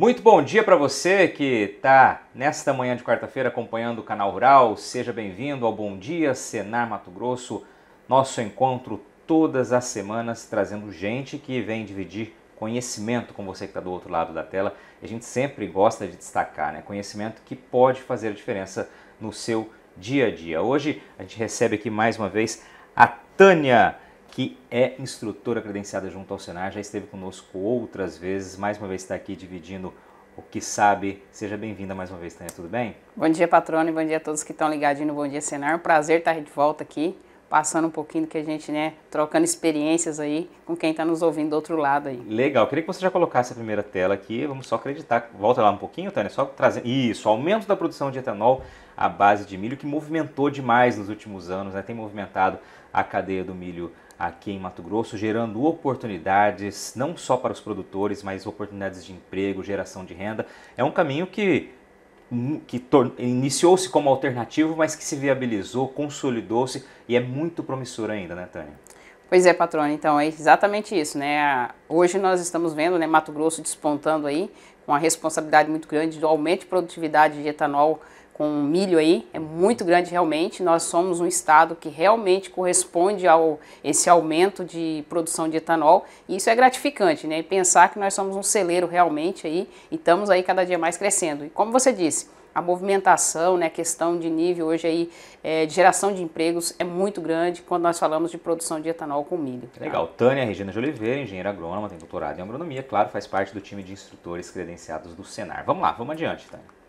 Muito bom dia para você que está nesta manhã de quarta-feira acompanhando o canal Rural. Seja bem-vindo ao Bom Dia Senar Mato Grosso, nosso encontro todas as semanas trazendo gente que vem dividir conhecimento com você que está do outro lado da tela. A gente sempre gosta de destacar, né? Conhecimento que pode fazer a diferença no seu dia a dia. Hoje a gente recebe aqui mais uma vez a Tânia que é instrutora credenciada junto ao Senar, já esteve conosco outras vezes, mais uma vez está aqui dividindo o que sabe. Seja bem-vinda mais uma vez, Tânia, tudo bem? Bom dia, e bom dia a todos que estão ligadinhos no Bom Dia Senar. Um prazer estar de volta aqui, passando um pouquinho do que a gente, né, trocando experiências aí com quem está nos ouvindo do outro lado aí. Legal, queria que você já colocasse a primeira tela aqui, vamos só acreditar. Volta lá um pouquinho, Tânia, só trazendo. Isso, aumento da produção de etanol à base de milho, que movimentou demais nos últimos anos, né, tem movimentado a cadeia do milho aqui em Mato Grosso, gerando oportunidades não só para os produtores, mas oportunidades de emprego, geração de renda. É um caminho que hum, que iniciou-se como alternativo, mas que se viabilizou, consolidou-se e é muito promissor ainda, né, Tânia? Pois é, patrona. Então é exatamente isso, né? Hoje nós estamos vendo, né, Mato Grosso despontando aí com a responsabilidade muito grande do aumento de produtividade de etanol com milho aí, é muito grande realmente. Nós somos um estado que realmente corresponde ao esse aumento de produção de etanol, e isso é gratificante, né? E pensar que nós somos um celeiro realmente aí e estamos aí cada dia mais crescendo. E como você disse, a movimentação, né, a questão de nível hoje aí é, de geração de empregos é muito grande quando nós falamos de produção de etanol com milho. Legal. Tá? Tânia Regina de Oliveira, engenheira agrônoma, tem doutorado em agronomia, claro, faz parte do time de instrutores credenciados do Senar. Vamos lá, vamos adiante, Tânia.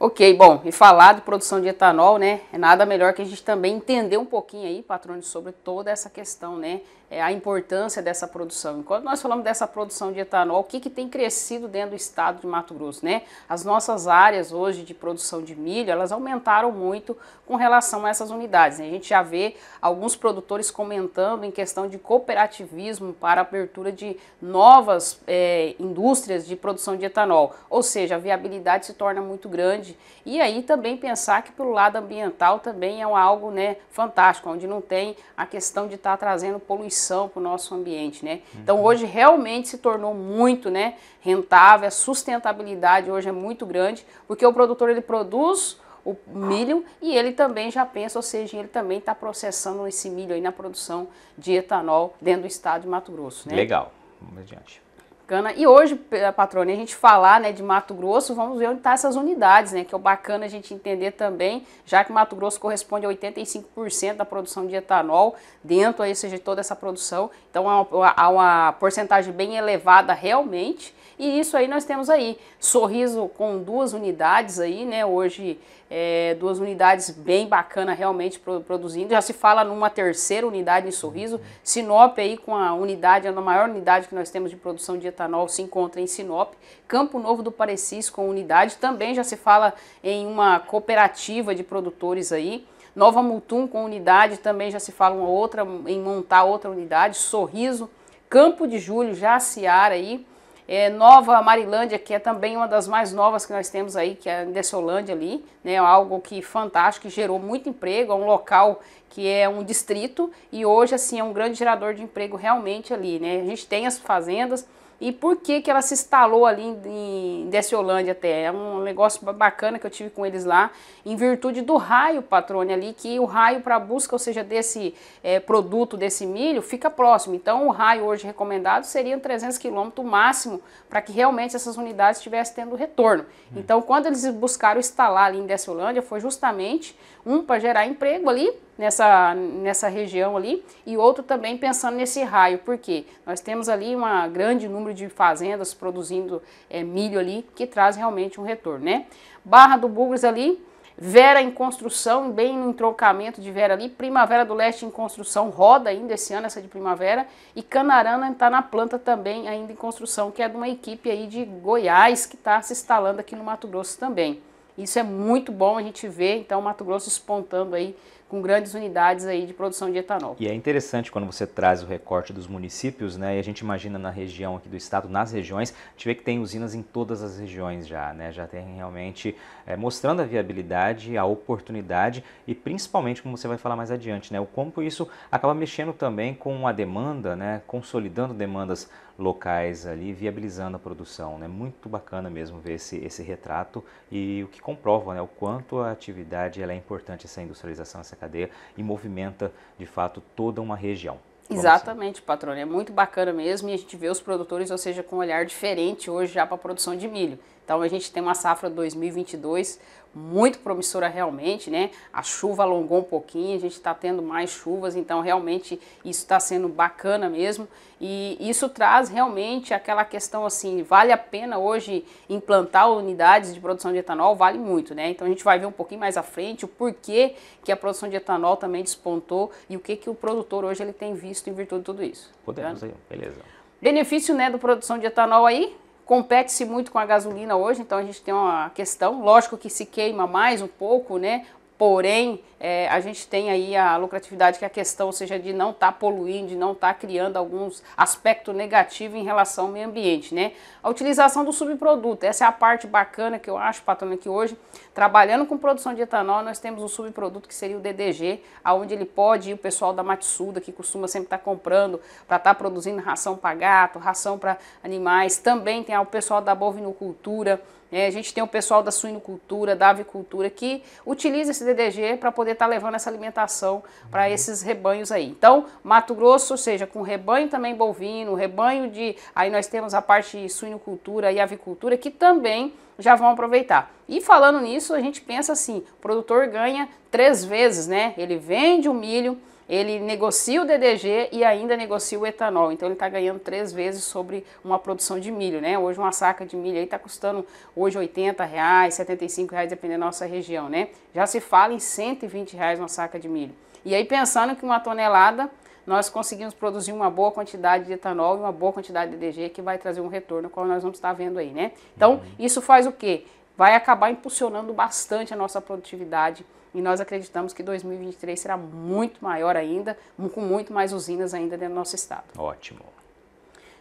Ok, bom, e falar de produção de etanol, né? É nada melhor que a gente também entender um pouquinho aí, patrões, sobre toda essa questão, né? é, a importância dessa produção. Enquanto nós falamos dessa produção de etanol, o que, que tem crescido dentro do estado de Mato Grosso, né? As nossas áreas hoje de produção de milho, elas aumentaram muito com relação a essas unidades. Né? A gente já vê alguns produtores comentando em questão de cooperativismo para abertura de novas é, indústrias de produção de etanol, ou seja, a viabilidade se torna muito grande. E aí também pensar que pelo lado ambiental também é algo né, fantástico, onde não tem a questão de estar tá trazendo poluição para o nosso ambiente, né? Uhum. Então hoje realmente se tornou muito, né, rentável, a sustentabilidade hoje é muito grande, porque o produtor ele produz o milho e ele também já pensa, ou seja, ele também está processando esse milho aí na produção de etanol dentro do estado de Mato Grosso, né? Legal, vamos adiante bacana. E hoje, patrônia, a gente falar né, de Mato Grosso, vamos ver onde estão tá essas unidades, né? Que é bacana a gente entender também, já que Mato Grosso corresponde a 85% da produção de etanol dentro aí, seja, de toda essa produção. Então há é é uma, há uma porcentagem bem elevada realmente e isso aí nós temos aí. Sorriso com duas unidades aí, né? Hoje, é, duas unidades bem bacana realmente produzindo. Já se fala numa terceira unidade em Sorriso. Sinop aí com a unidade, a maior unidade que nós temos de produção de etanol se encontra em Sinop. Campo Novo do Parecis com unidade. Também já se fala em uma cooperativa de produtores aí. Nova Mutum com unidade, também já se fala uma outra, em montar outra unidade, Sorriso, Campo de Julho, Jaciara aí, é, Nova Marilândia, que é também uma das mais novas que nós temos aí, que é a Indessolândia ali, né? É algo que fantástico, que gerou muito emprego, é um local que é um distrito e hoje, assim, é um grande gerador de emprego realmente ali, né? A gente tem as fazendas, e por que, que ela se instalou ali em, em até. É um negócio bacana que eu tive com eles lá, em virtude do raio, patrônio, ali, que o raio para busca, ou seja, desse é, produto, desse milho, fica próximo. Então, o raio hoje recomendado seria 300 quilômetros máximo, para que realmente essas unidades estivessem tendo retorno. Hum. Então, quando eles buscaram instalar ali em Desciolândia, foi justamente um para gerar emprego ali, nessa, nessa região ali e outro também pensando nesse raio, porque nós temos ali um grande número de fazendas produzindo é, milho ali que traz realmente um retorno, né? Barra do Bugres ali, Vera em construção, bem no entrocamento de Vera ali, Primavera do Leste em construção, roda ainda esse ano essa de Primavera, e Canarana está na planta também ainda em construção, que é de uma equipe aí de Goiás que está se instalando aqui no Mato Grosso também. Isso é muito bom a gente ver, então, o Mato Grosso espontando aí com grandes unidades aí de produção de etanol. E é interessante quando você traz o recorte dos municípios, né? E a gente imagina na região aqui do estado, nas regiões, a gente vê que tem usinas em todas as regiões já, né? Já tem realmente é, mostrando a viabilidade, a oportunidade e principalmente, como você vai falar mais adiante, né? O como isso acaba mexendo também com a demanda, né? Consolidando demandas locais ali, viabilizando a produção, né? Muito bacana mesmo ver esse, esse retrato e o que comprova, né? O quanto a atividade ela é importante, essa industrialização, essa cadeia e movimenta de fato toda uma região. Vamos Exatamente, patrônio. É muito bacana mesmo e a gente vê os produtores, ou seja, com um olhar diferente hoje já para a produção de milho. Então a gente tem uma safra 2022 muito promissora realmente, né? A chuva alongou um pouquinho, a gente está tendo mais chuvas, então realmente isso está sendo bacana mesmo. E isso traz realmente aquela questão assim, vale a pena hoje implantar unidades de produção de etanol? Vale muito, né? Então a gente vai ver um pouquinho mais à frente o porquê que a produção de etanol também despontou e o que, que o produtor hoje ele tem visto em virtude de tudo isso. Podemos, tá? aí, beleza. Benefício né, da produção de etanol aí, Compete-se muito com a gasolina hoje, então a gente tem uma questão. Lógico que se queima mais um pouco, né? Porém, é, a gente tem aí a lucratividade que a questão seja de não estar tá poluindo, de não estar tá criando alguns aspectos negativos em relação ao meio ambiente, né? A utilização do subproduto, essa é a parte bacana que eu acho, patrona, que hoje, trabalhando com produção de etanol, nós temos um subproduto que seria o DDG, aonde ele pode ir o pessoal da Matsuda, que costuma sempre estar tá comprando, para estar tá produzindo ração para gato, ração para animais, também tem o pessoal da bovinocultura, né? a gente tem o pessoal da suinocultura, da avicultura, que utiliza esse DDG para poder poder estar tá levando essa alimentação para uhum. esses rebanhos aí. Então, Mato Grosso, ou seja, com rebanho também bovino, rebanho de. Aí nós temos a parte de suinocultura e avicultura que também já vão aproveitar. E falando nisso, a gente pensa assim: o produtor ganha três vezes, né? Ele vende o milho ele negocia o DDG e ainda negocia o etanol. Então ele está ganhando três vezes sobre uma produção de milho, né? Hoje uma saca de milho aí está custando hoje 80 reais, 75 reais, dependendo da nossa região, né? Já se fala em 120 reais uma saca de milho. E aí pensando que uma tonelada nós conseguimos produzir uma boa quantidade de etanol e uma boa quantidade de DDG que vai trazer um retorno, como nós vamos estar tá vendo aí, né? Então, uhum. isso faz o quê? Vai acabar impulsionando bastante a nossa produtividade e nós acreditamos que 2023 será muito maior ainda, com muito mais usinas ainda dentro do nosso estado. Ótimo.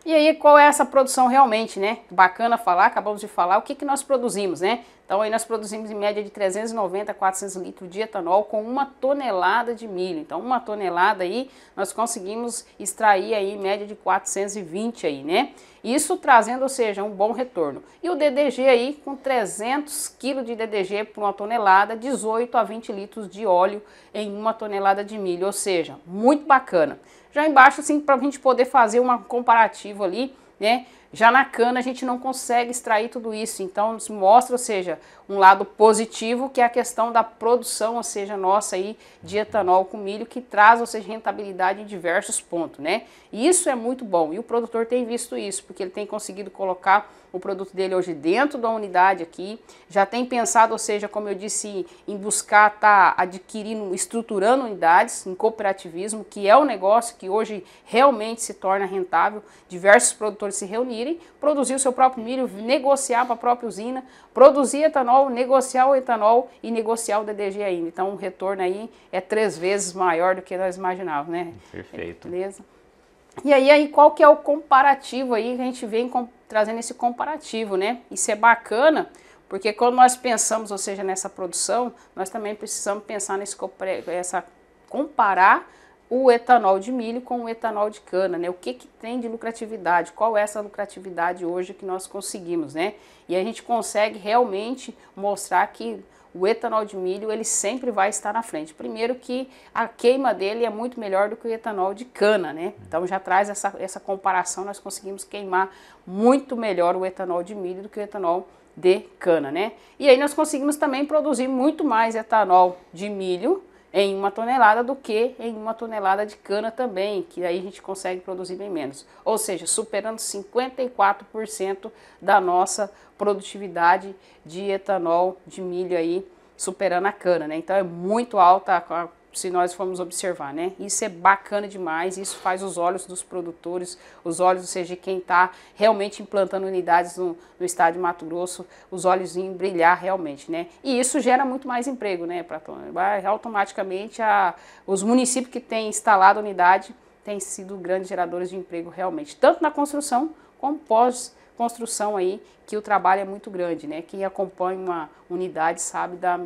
E aí, qual é essa produção realmente, né? Bacana falar, acabamos de falar o que, que nós produzimos, né? Então, aí nós produzimos em média de 390 a 400 litros de etanol com uma tonelada de milho. Então, uma tonelada aí, nós conseguimos extrair aí em média de 420 aí, né? Isso trazendo, ou seja, um bom retorno. E o DDG aí, com 300 kg de DDG por uma tonelada, 18 a 20 litros de óleo em uma tonelada de milho, ou seja, muito bacana. Já embaixo, assim, para a gente poder fazer uma comparativa ali, né? Já na cana a gente não consegue extrair tudo isso, então mostra, ou seja, um lado positivo que é a questão da produção, ou seja, nossa aí de etanol com milho que traz, ou seja, rentabilidade em diversos pontos, né? Isso é muito bom e o produtor tem visto isso porque ele tem conseguido colocar o produto dele hoje dentro da unidade aqui. Já tem pensado, ou seja, como eu disse, em buscar estar tá adquirindo, estruturando unidades em cooperativismo, que é o um negócio que hoje realmente se torna rentável. Diversos produtores se reunirem, produzir o seu próprio milho, negociar para a própria usina, produzir etanol, negociar o etanol e negociar o DDG ainda. Então, o retorno aí é três vezes maior do que nós imaginávamos, né? Perfeito. Beleza? E aí, aí qual que é o comparativo aí que a gente vem trazendo esse comparativo, né? Isso é bacana, porque quando nós pensamos, ou seja, nessa produção, nós também precisamos pensar nesse essa comparar o etanol de milho com o etanol de cana, né? O que, que tem de lucratividade? Qual é essa lucratividade hoje que nós conseguimos, né? E a gente consegue realmente mostrar que o etanol de milho ele sempre vai estar na frente. Primeiro que a queima dele é muito melhor do que o etanol de cana, né? Então já traz essa, essa comparação, nós conseguimos queimar muito melhor o etanol de milho do que o etanol de cana, né? E aí nós conseguimos também produzir muito mais etanol de milho em uma tonelada do que em uma tonelada de cana também, que aí a gente consegue produzir bem menos. Ou seja, superando 54% da nossa produtividade de etanol de milho aí, superando a cana, né? Então é muito alta a se nós formos observar, né? Isso é bacana demais, isso faz os olhos dos produtores, os olhos, ou seja, de quem está realmente implantando unidades no, no, estado de Mato Grosso, os olhos brilhar realmente, né? E isso gera muito mais emprego, né, Para automaticamente a, os municípios que têm instalado unidade têm sido grandes geradores de emprego realmente, tanto na construção como pós construção aí, que o trabalho é muito grande, né? Quem acompanha uma unidade sabe da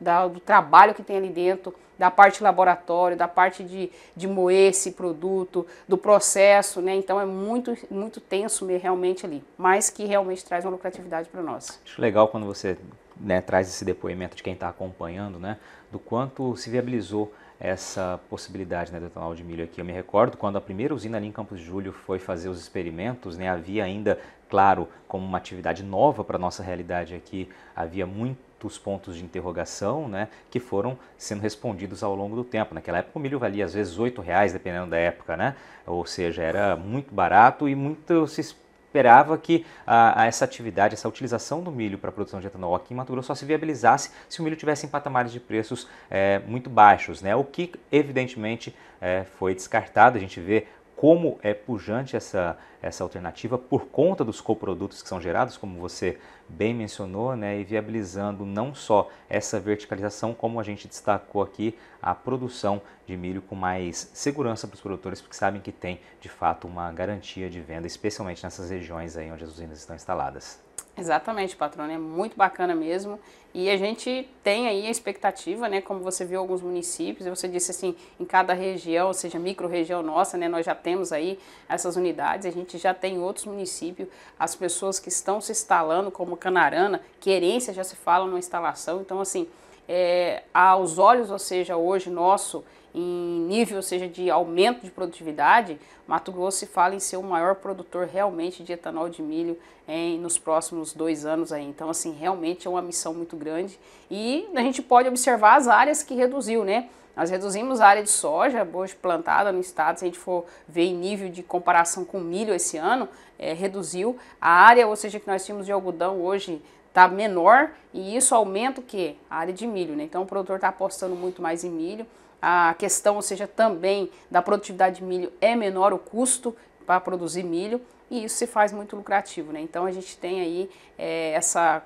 da, do trabalho que tem ali dentro, da parte laboratório, da parte de, de moer esse produto, do processo, né? Então é muito, muito tenso realmente ali, mas que realmente traz uma lucratividade para nós. Acho legal quando você né, traz esse depoimento de quem está acompanhando, né? Do quanto se viabilizou essa possibilidade né, do etanol de milho aqui. Eu me recordo quando a primeira usina ali em Campos de Julho foi fazer os experimentos, né, havia ainda, claro, como uma atividade nova para a nossa realidade aqui, havia muito os pontos de interrogação, né, que foram sendo respondidos ao longo do tempo. Naquela época o milho valia às vezes R$ reais, dependendo da época, né? Ou seja, era muito barato e muito se esperava que a, a essa atividade, essa utilização do milho para a produção de etanol aqui em Mato Grosso só se viabilizasse se o milho tivesse em patamares de preços é, muito baixos, né? O que evidentemente é, foi descartado. A gente vê como é pujante essa, essa alternativa por conta dos coprodutos que são gerados, como você bem mencionou, né, e viabilizando não só essa verticalização, como a gente destacou aqui, a produção de milho com mais segurança para os produtores, porque sabem que tem de fato uma garantia de venda, especialmente nessas regiões aí onde as usinas estão instaladas. Exatamente, patrona, é muito bacana mesmo. E a gente tem aí a expectativa, né? Como você viu alguns municípios, você disse assim, em cada região, ou seja, micro-região nossa, né? Nós já temos aí essas unidades, a gente já tem outros municípios, as pessoas que estão se instalando, como Canarana, Querência já se fala numa instalação. Então, assim, é, aos olhos, ou seja, hoje nosso, em nível, ou seja, de aumento de produtividade, Mato Grosso se fala em ser o maior produtor realmente de etanol de milho em, nos próximos dois anos aí. Então, assim, realmente é uma missão muito grande e a gente pode observar as áreas que reduziu, né? Nós reduzimos a área de soja hoje plantada no estado, se a gente for ver em nível de comparação com milho esse ano, é, reduziu a área, ou seja, que nós tínhamos de algodão hoje está menor e isso aumenta o que? A área de milho, né? Então o produtor está apostando muito mais em milho a questão, ou seja, também da produtividade de milho é menor o custo para produzir milho e isso se faz muito lucrativo, né? Então a gente tem aí é, essa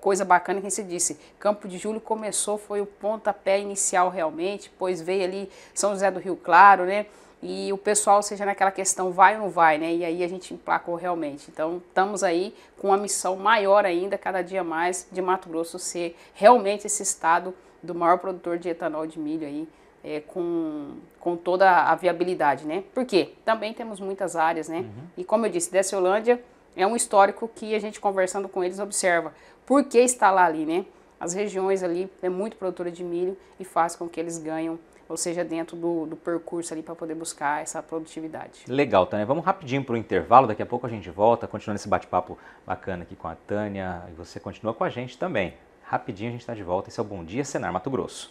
coisa bacana que você disse. Campo de Julho começou, foi o pontapé inicial realmente, pois veio ali São José do Rio Claro, né? E o pessoal, seja naquela questão vai ou não vai, né? E aí a gente emplacou realmente. Então, estamos aí com uma missão maior ainda, cada dia mais, de Mato Grosso ser realmente esse estado do maior produtor de etanol de milho aí é, com, com toda a viabilidade, né? Porque também temos muitas áreas, né? Uhum. E como eu disse, Dessolândia é um histórico que a gente conversando com eles observa por que está lá ali, né? As regiões ali é muito produtora de milho e faz com que eles ganham ou seja, dentro do, do percurso ali para poder buscar essa produtividade. Legal, Tânia. Vamos rapidinho para o intervalo, daqui a pouco a gente volta, continuando esse bate-papo bacana aqui com a Tânia e você continua com a gente também. Rapidinho a gente está de volta, esse é o Bom Dia Senar Mato Grosso.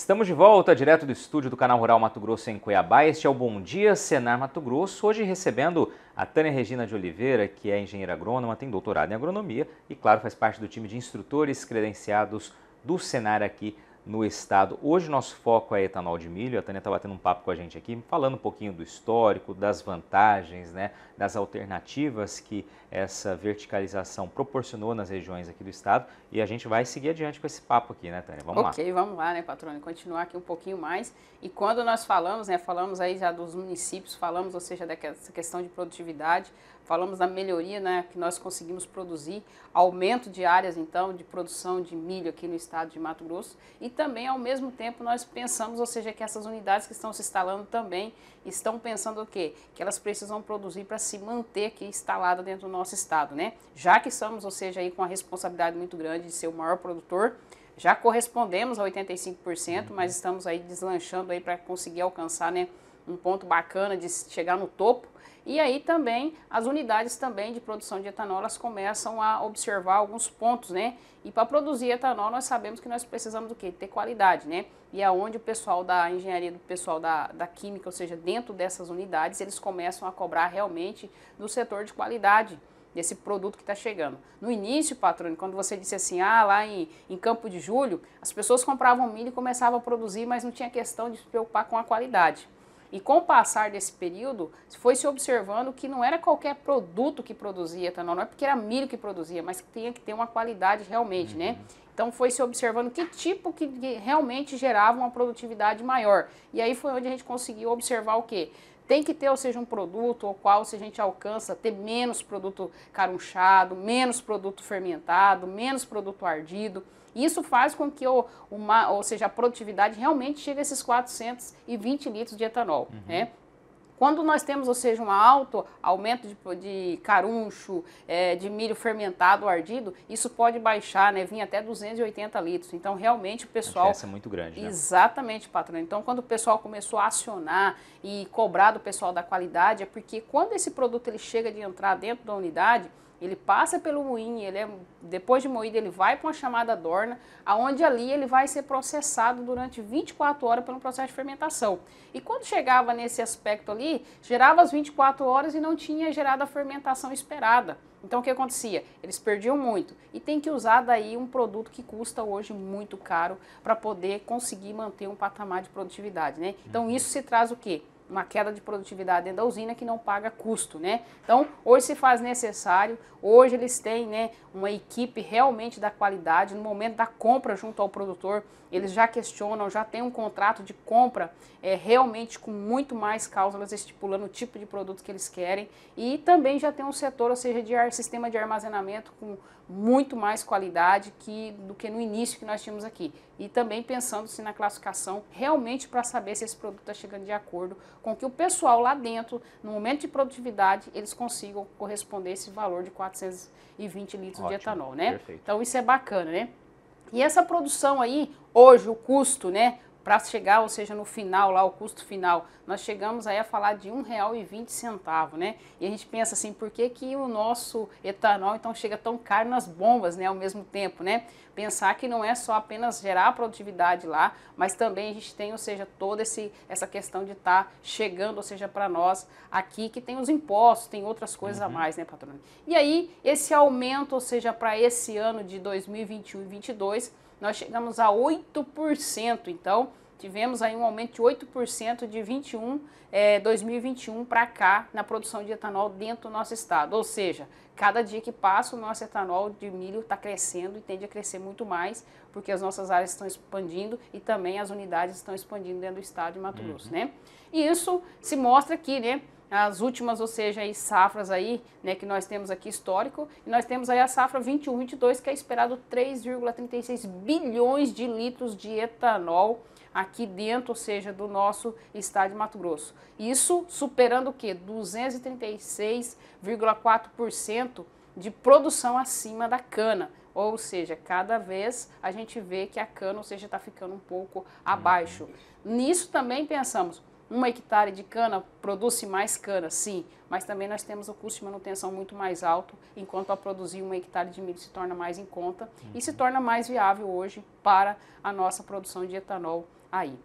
Estamos de volta direto do estúdio do canal Rural Mato Grosso em Cuiabá. Este é o Bom Dia Senar Mato Grosso. Hoje recebendo a Tânia Regina de Oliveira, que é engenheira agrônoma, tem doutorado em agronomia e, claro, faz parte do time de instrutores credenciados do Senar aqui no estado. Hoje nosso foco é etanol de milho. A Tânia está batendo um papo com a gente aqui, falando um pouquinho do histórico, das vantagens, né, das alternativas que essa verticalização proporcionou nas regiões aqui do estado. E a gente vai seguir adiante com esse papo aqui, né, Tânia? Vamos okay, lá. Ok, vamos lá, né, patrônio? Continuar aqui um pouquinho mais. E quando nós falamos, né, falamos aí já dos municípios, falamos, ou seja, dessa questão de produtividade, Falamos da melhoria né, que nós conseguimos produzir, aumento de áreas então de produção de milho aqui no estado de Mato Grosso e também ao mesmo tempo nós pensamos, ou seja, que essas unidades que estão se instalando também estão pensando o quê? Que elas precisam produzir para se manter aqui instalada dentro do nosso estado, né? Já que somos, ou seja, aí com a responsabilidade muito grande de ser o maior produtor, já correspondemos a 85%, uhum. mas estamos aí deslanchando aí para conseguir alcançar, né, um ponto bacana de chegar no topo e aí também as unidades também de produção de etanol elas começam a observar alguns pontos, né? E para produzir etanol nós sabemos que nós precisamos do quê? Ter qualidade, né? E aonde é o pessoal da engenharia, do pessoal da, da química, ou seja, dentro dessas unidades, eles começam a cobrar realmente no setor de qualidade desse produto que está chegando. No início, patrônio, quando você disse assim, ah, lá em, em Campo de Julho, as pessoas compravam milho e começavam a produzir, mas não tinha questão de se preocupar com a qualidade. E com o passar desse período, foi se observando que não era qualquer produto que produzia etanol, não é porque era milho que produzia, mas que tinha que ter uma qualidade realmente, né? uhum. né? Então foi se observando que tipo que realmente gerava uma produtividade maior. E aí foi onde a gente conseguiu observar o quê? tem que ter, ou seja, um produto ao qual se a gente alcança ter menos produto carunchado, menos produto fermentado, menos produto ardido. Isso faz com que, o, uma, ou seja, a produtividade realmente chegue a esses 420 litros de etanol, uhum. né? Quando nós temos, ou seja, um alto aumento de, de caruncho, é, de milho fermentado, ardido, isso pode baixar, né? Vinha até 280 litros. Então, realmente, o pessoal... A é muito grande, né? Exatamente, patrão. Então, quando o pessoal começou a acionar e cobrar do pessoal da qualidade, é porque quando esse produto ele chega de entrar dentro da unidade, ele passa pelo moinho, ele é, depois de moído ele vai para uma chamada dorna, aonde ali ele vai ser processado durante 24 horas pelo processo de fermentação. E quando chegava nesse aspecto ali, gerava as 24 horas e não tinha gerado a fermentação esperada. Então o que acontecia? Eles perdiam muito e tem que usar daí um produto que custa hoje muito caro para poder conseguir manter um patamar de produtividade, né? Então uhum. isso se traz o quê? uma queda de produtividade dentro da usina que não paga custo, né? Então, hoje se faz necessário, hoje eles têm, né, uma equipe realmente da qualidade, no momento da compra junto ao produtor, eles já questionam, já tem um contrato de compra é, realmente com muito mais cláusulas estipulando o tipo de produto que eles querem e também já tem um setor, ou seja, de ar, sistema de armazenamento com muito mais qualidade que do que no início que nós tínhamos aqui. E também pensando-se na classificação realmente para saber se esse produto está chegando de acordo com que o pessoal lá dentro, no momento de produtividade, eles consigam corresponder esse valor de 420 litros Ótimo, de etanol, né? Perfeito. Então isso é bacana, né? E essa produção aí, hoje o custo, né? para chegar, ou seja, no final lá, o custo final, nós chegamos aí a falar de R$ 1,20, né? E a gente pensa assim, por que, que o nosso etanol então chega tão caro nas bombas, né, ao mesmo tempo, né? pensar que não é só apenas gerar produtividade lá, mas também a gente tem, ou seja, toda esse, essa questão de estar tá chegando, ou seja, para nós aqui, que tem os impostos, tem outras coisas uhum. a mais, né, patrônio? E aí, esse aumento, ou seja, para esse ano de 2021 e 2022, nós chegamos a 8%. Então, Tivemos aí um aumento de 8% de 21, eh, 2021 para cá na produção de etanol dentro do nosso estado. Ou seja, cada dia que passa o nosso etanol de milho está crescendo e tende a crescer muito mais, porque as nossas áreas estão expandindo e também as unidades estão expandindo dentro do estado de Mato uhum. Grosso, né? E isso se mostra aqui, né? as últimas, ou seja, aí, safras aí, né, que nós temos aqui histórico, e nós temos aí a safra 21-22, que é esperado 3,36 bilhões de litros de etanol aqui dentro, ou seja, do nosso estado de Mato Grosso. Isso superando o quê? 236,4% de produção acima da cana. Ou seja, cada vez a gente vê que a cana, ou seja, está ficando um pouco uhum. abaixo. Nisso também pensamos, uma hectare de cana produz mais cana, sim, mas também nós temos o custo de manutenção muito mais alto, enquanto a produzir uma hectare de milho se torna mais em conta uhum. e se torna mais viável hoje para a nossa produção de etanol aí.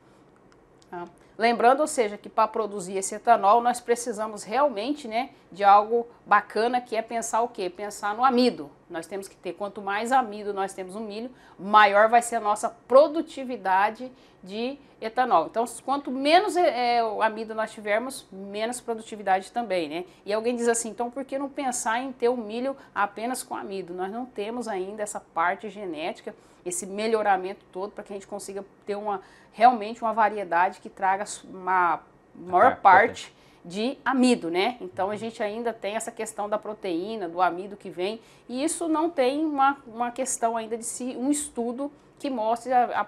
Ah. Lembrando, ou seja, que para produzir esse etanol nós precisamos realmente né, de algo bacana que é pensar o quê? Pensar no amido, nós temos que ter, quanto mais amido nós temos no milho, maior vai ser a nossa produtividade de etanol. Então, quanto menos é, é, o amido nós tivermos, menos produtividade também, né? E alguém diz assim, então por que não pensar em ter o milho apenas com amido? Nós não temos ainda essa parte genética, esse melhoramento todo para que a gente consiga ter uma realmente uma variedade que traga uma maior parte de amido, né? Então a gente ainda tem essa questão da proteína, do amido que vem, e isso não tem uma, uma questão ainda de se um estudo que mostre a, a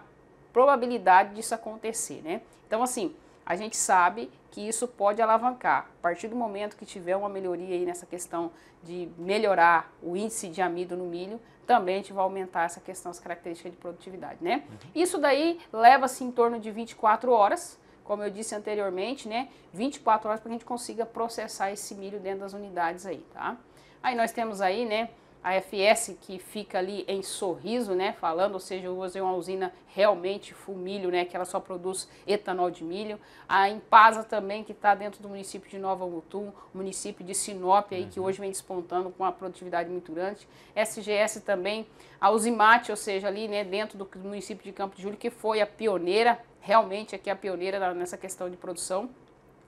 probabilidade disso acontecer, né? Então, assim, a gente sabe que isso pode alavancar. A partir do momento que tiver uma melhoria aí nessa questão de melhorar o índice de amido no milho, também a gente vai aumentar essa questão, as características de produtividade, né? Uhum. Isso daí leva-se em torno de 24 horas como eu disse anteriormente, né, 24 horas para que a gente consiga processar esse milho dentro das unidades aí, tá? Aí nós temos aí, né, a FS que fica ali em sorriso, né, falando, ou seja, o é uma usina realmente Fulmilho, né, que ela só produz etanol de milho. A Impasa também, que está dentro do município de Nova Mutum, município de Sinop, aí, uhum. que hoje vem despontando com uma produtividade muito grande. SGS também, a Usimate, ou seja, ali né, dentro do município de Campo de Júlio, que foi a pioneira, realmente aqui a pioneira nessa questão de produção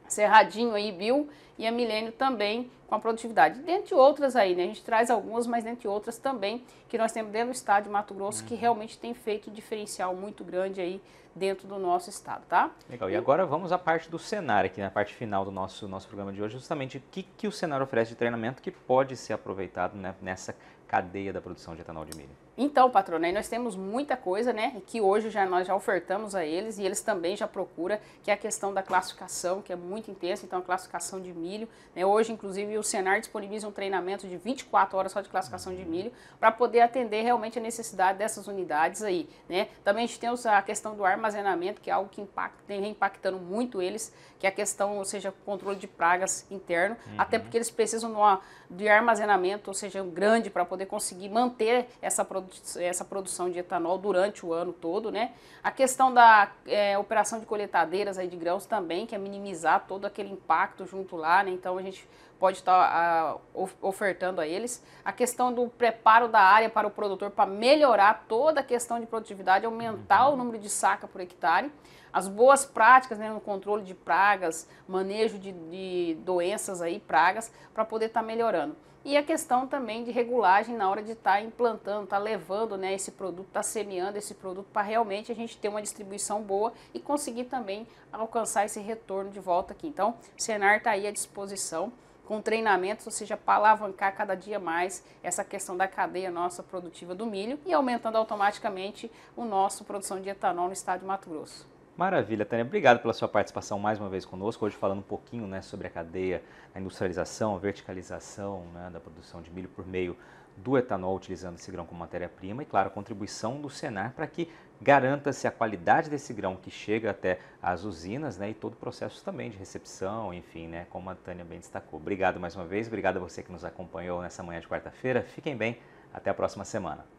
cerradinho aí, Bill, e a Milênio também com a produtividade. Dentre outras aí, né? A gente traz algumas, mas dentre outras também que nós temos dentro do estado de Mato Grosso, uhum. que realmente tem feito um diferencial muito grande aí dentro do nosso estado, tá? Legal. E, e agora vamos à parte do cenário aqui, na parte final do nosso, nosso programa de hoje, justamente o que, que o cenário oferece de treinamento que pode ser aproveitado né, nessa cadeia da produção de etanol de milho. Então, patrona, aí nós temos muita coisa, né, que hoje já nós já ofertamos a eles e eles também já procuram, que é a questão da classificação, que é muito intensa, então a classificação de milho, né? Hoje, inclusive, o Senar disponibiliza um treinamento de 24 horas só de classificação de milho para poder atender realmente a necessidade dessas unidades aí, né? Também a gente tem a questão do armazenamento, que é algo que impacta, tem impactando muito eles, que é a questão, ou seja, controle de pragas interno, uhum. até porque eles precisam de, uma, de armazenamento, ou seja, grande para poder conseguir manter essa produção essa produção de etanol durante o ano todo, né? A questão da é, operação de coletadeiras aí de grãos também, que é minimizar todo aquele impacto junto lá, né? Então a gente pode estar tá, ofertando a eles. A questão do preparo da área para o produtor para melhorar toda a questão de produtividade, aumentar uhum. o número de saca por hectare. As boas práticas né, no controle de pragas, manejo de, de doenças aí, pragas, para poder estar tá melhorando. E a questão também de regulagem na hora de estar tá implantando, estar tá levando né, esse produto, estar tá semeando esse produto para realmente a gente ter uma distribuição boa e conseguir também alcançar esse retorno de volta aqui. Então, o Senar está aí à disposição com treinamentos, ou seja, para alavancar cada dia mais essa questão da cadeia nossa produtiva do milho e aumentando automaticamente o nosso produção de etanol no estado de Mato Grosso. Maravilha, Tânia. Obrigado pela sua participação mais uma vez conosco. Hoje falando um pouquinho né, sobre a cadeia, a industrialização, a verticalização né, da produção de milho por meio do etanol, utilizando esse grão como matéria-prima e, claro, a contribuição do Senar para que garanta-se a qualidade desse grão que chega até as usinas né, e todo o processo também de recepção, enfim, né, como a Tânia bem destacou. Obrigado mais uma vez, obrigado a você que nos acompanhou nessa manhã de quarta-feira. Fiquem bem, até a próxima semana.